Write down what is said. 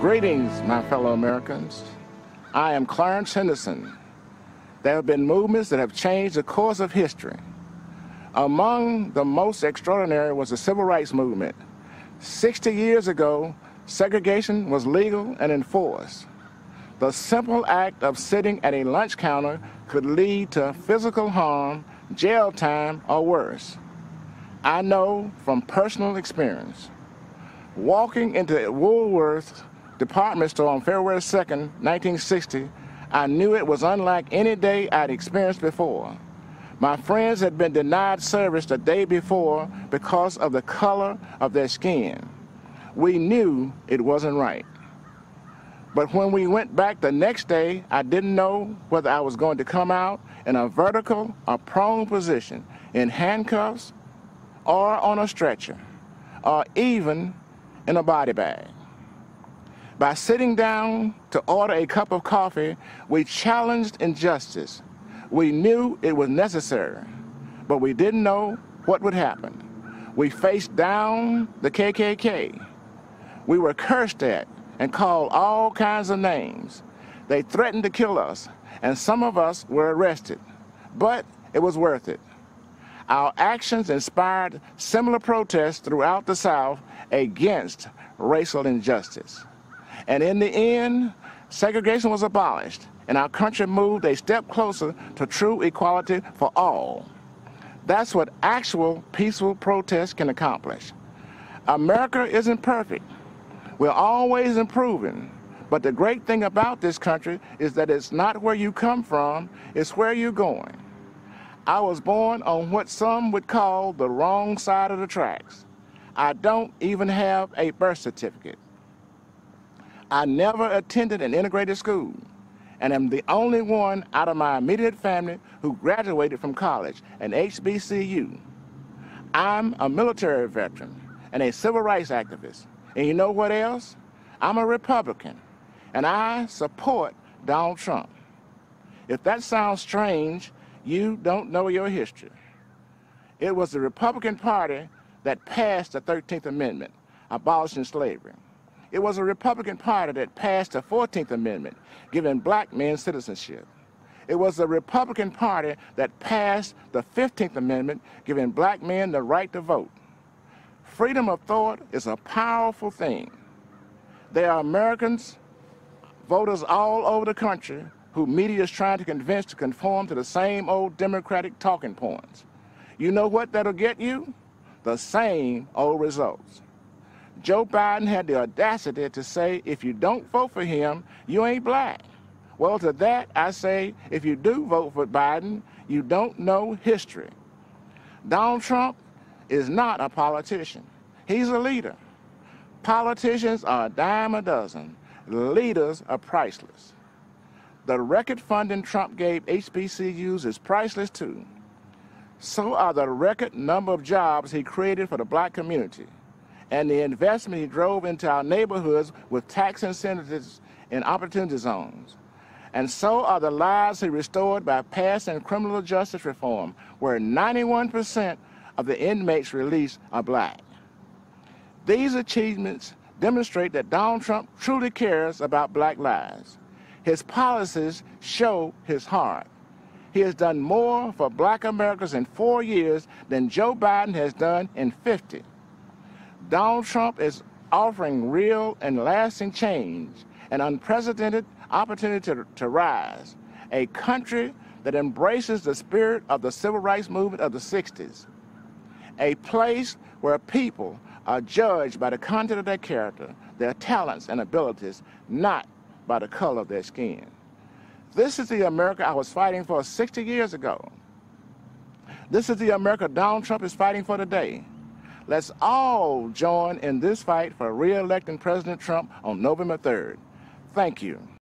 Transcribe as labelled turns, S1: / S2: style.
S1: Greetings, my fellow Americans. I am Clarence Henderson. There have been movements that have changed the course of history. Among the most extraordinary was the Civil Rights Movement. 60 years ago, segregation was legal and enforced. The simple act of sitting at a lunch counter could lead to physical harm, jail time, or worse. I know from personal experience. Walking into Woolworths department store on February 2nd, 1960, I knew it was unlike any day I'd experienced before. My friends had been denied service the day before because of the color of their skin. We knew it wasn't right. But when we went back the next day, I didn't know whether I was going to come out in a vertical or prone position, in handcuffs, or on a stretcher, or even in a body bag. By sitting down to order a cup of coffee, we challenged injustice. We knew it was necessary, but we didn't know what would happen. We faced down the KKK. We were cursed at and called all kinds of names. They threatened to kill us, and some of us were arrested. But it was worth it. Our actions inspired similar protests throughout the South against racial injustice. And in the end, segregation was abolished, and our country moved a step closer to true equality for all. That's what actual peaceful protest can accomplish. America isn't perfect. We're always improving. But the great thing about this country is that it's not where you come from, it's where you're going. I was born on what some would call the wrong side of the tracks. I don't even have a birth certificate. I never attended an integrated school and am the only one out of my immediate family who graduated from college, an HBCU. I'm a military veteran and a civil rights activist. And you know what else? I'm a Republican and I support Donald Trump. If that sounds strange, you don't know your history. It was the Republican Party that passed the 13th Amendment, abolishing slavery. It was a Republican Party that passed the 14th Amendment, giving black men citizenship. It was the Republican Party that passed the 15th Amendment, giving black men the right to vote. Freedom of thought is a powerful thing. There are Americans, voters all over the country, who media is trying to convince to conform to the same old Democratic talking points. You know what that'll get you? The same old results. Joe Biden had the audacity to say, if you don't vote for him, you ain't black. Well, to that, I say, if you do vote for Biden, you don't know history. Donald Trump is not a politician, he's a leader. Politicians are a dime a dozen, leaders are priceless. The record funding Trump gave HBCUs is priceless too. So are the record number of jobs he created for the black community and the investment he drove into our neighborhoods with tax incentives in opportunity zones. And so are the lives he restored by passing criminal justice reform, where 91% of the inmates released are black. These achievements demonstrate that Donald Trump truly cares about black lives. His policies show his heart. He has done more for black Americans in four years than Joe Biden has done in 50. Donald Trump is offering real and lasting change, an unprecedented opportunity to, to rise, a country that embraces the spirit of the civil rights movement of the 60s, a place where people are judged by the content of their character, their talents and abilities, not by the color of their skin. This is the America I was fighting for 60 years ago. This is the America Donald Trump is fighting for today. Let's all join in this fight for re-electing President Trump on November 3rd. Thank you.